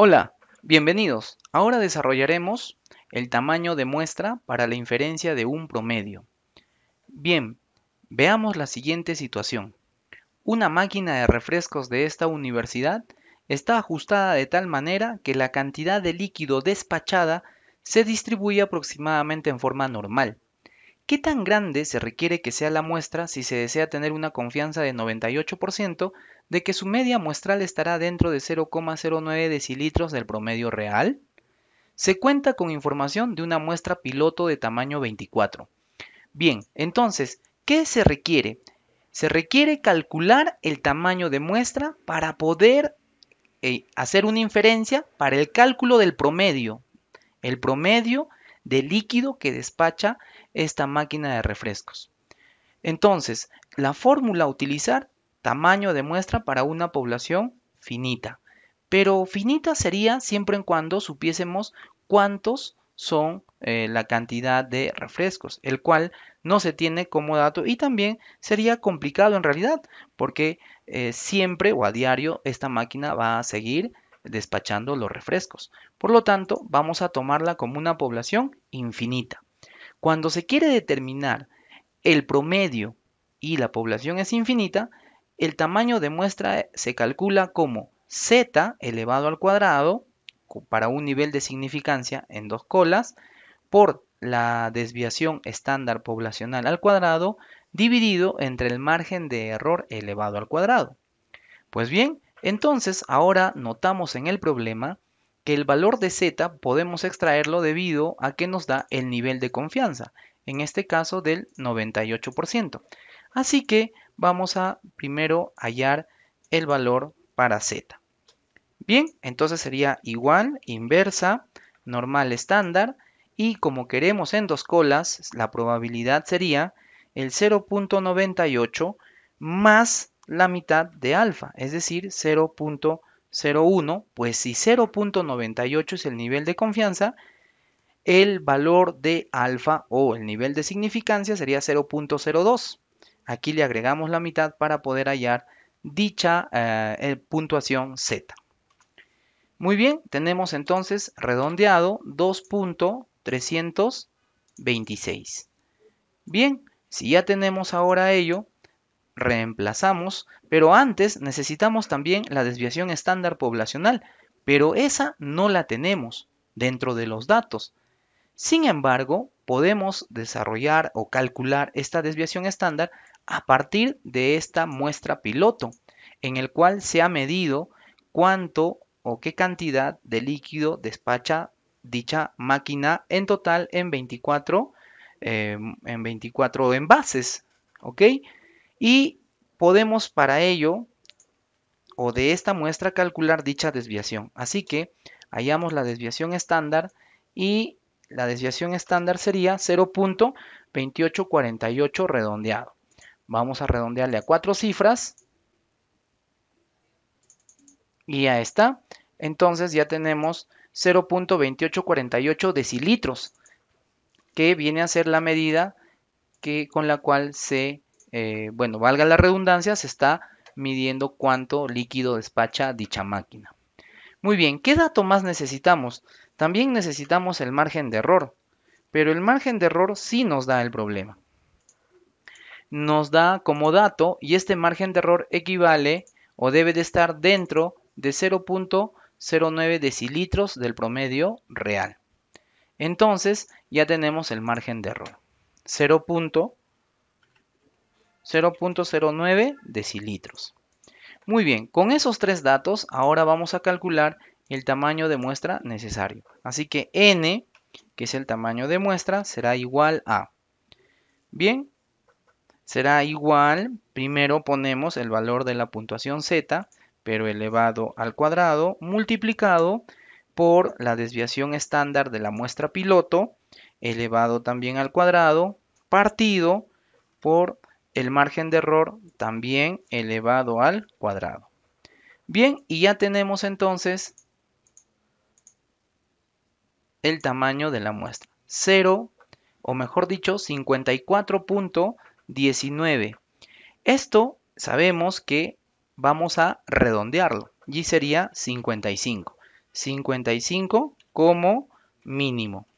Hola, bienvenidos. Ahora desarrollaremos el tamaño de muestra para la inferencia de un promedio. Bien, veamos la siguiente situación. Una máquina de refrescos de esta universidad está ajustada de tal manera que la cantidad de líquido despachada se distribuye aproximadamente en forma normal. ¿Qué tan grande se requiere que sea la muestra si se desea tener una confianza de 98% de que su media muestral estará dentro de 0,09 decilitros del promedio real? Se cuenta con información de una muestra piloto de tamaño 24. Bien, entonces, ¿qué se requiere? Se requiere calcular el tamaño de muestra para poder eh, hacer una inferencia para el cálculo del promedio, el promedio de líquido que despacha esta máquina de refrescos. Entonces, la fórmula a utilizar, tamaño de muestra para una población finita. Pero finita sería siempre en cuando supiésemos cuántos son eh, la cantidad de refrescos, el cual no se tiene como dato y también sería complicado en realidad, porque eh, siempre o a diario esta máquina va a seguir despachando los refrescos. Por lo tanto, vamos a tomarla como una población infinita. Cuando se quiere determinar el promedio y la población es infinita, el tamaño de muestra se calcula como z elevado al cuadrado para un nivel de significancia en dos colas por la desviación estándar poblacional al cuadrado dividido entre el margen de error elevado al cuadrado. Pues bien, entonces ahora notamos en el problema que el valor de Z podemos extraerlo debido a que nos da el nivel de confianza, en este caso del 98%. Así que vamos a primero hallar el valor para Z. Bien, entonces sería igual, inversa, normal estándar, y como queremos en dos colas, la probabilidad sería el 0.98 más la mitad de alfa, es decir, 0.98. 0.1, pues si 0.98 es el nivel de confianza, el valor de alfa o el nivel de significancia sería 0.02. Aquí le agregamos la mitad para poder hallar dicha eh, puntuación z. Muy bien, tenemos entonces redondeado 2.326. Bien, si ya tenemos ahora ello, reemplazamos, pero antes necesitamos también la desviación estándar poblacional, pero esa no la tenemos dentro de los datos. Sin embargo, podemos desarrollar o calcular esta desviación estándar a partir de esta muestra piloto, en el cual se ha medido cuánto o qué cantidad de líquido despacha dicha máquina en total en 24, em, en 24 envases. ¿ok?, y podemos para ello o de esta muestra calcular dicha desviación. Así que hallamos la desviación estándar y la desviación estándar sería 0.2848 redondeado. Vamos a redondearle a cuatro cifras. Y ya está. Entonces ya tenemos 0.2848 decilitros, que viene a ser la medida que, con la cual se eh, bueno, valga la redundancia, se está midiendo cuánto líquido despacha dicha máquina. Muy bien, ¿qué dato más necesitamos? También necesitamos el margen de error, pero el margen de error sí nos da el problema. Nos da como dato y este margen de error equivale o debe de estar dentro de 0.09 decilitros del promedio real. Entonces ya tenemos el margen de error. 0.09 0.09 decilitros. Muy bien, con esos tres datos ahora vamos a calcular el tamaño de muestra necesario. Así que n, que es el tamaño de muestra, será igual a... Bien, será igual, primero ponemos el valor de la puntuación z, pero elevado al cuadrado, multiplicado por la desviación estándar de la muestra piloto, elevado también al cuadrado, partido por el margen de error también elevado al cuadrado. Bien, y ya tenemos entonces el tamaño de la muestra. 0, o mejor dicho, 54.19. Esto sabemos que vamos a redondearlo y sería 55. 55 como mínimo.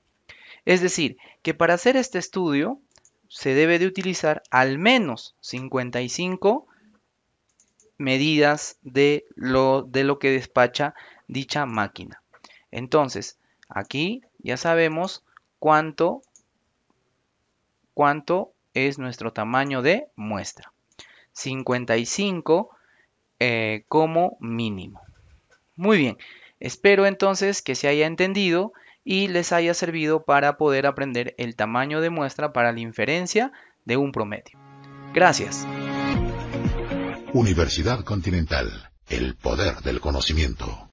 Es decir, que para hacer este estudio se debe de utilizar al menos 55 medidas de lo, de lo que despacha dicha máquina. Entonces, aquí ya sabemos cuánto, cuánto es nuestro tamaño de muestra. 55 eh, como mínimo. Muy bien, espero entonces que se haya entendido y les haya servido para poder aprender el tamaño de muestra para la inferencia de un promedio. Gracias. Universidad Continental, el poder del conocimiento.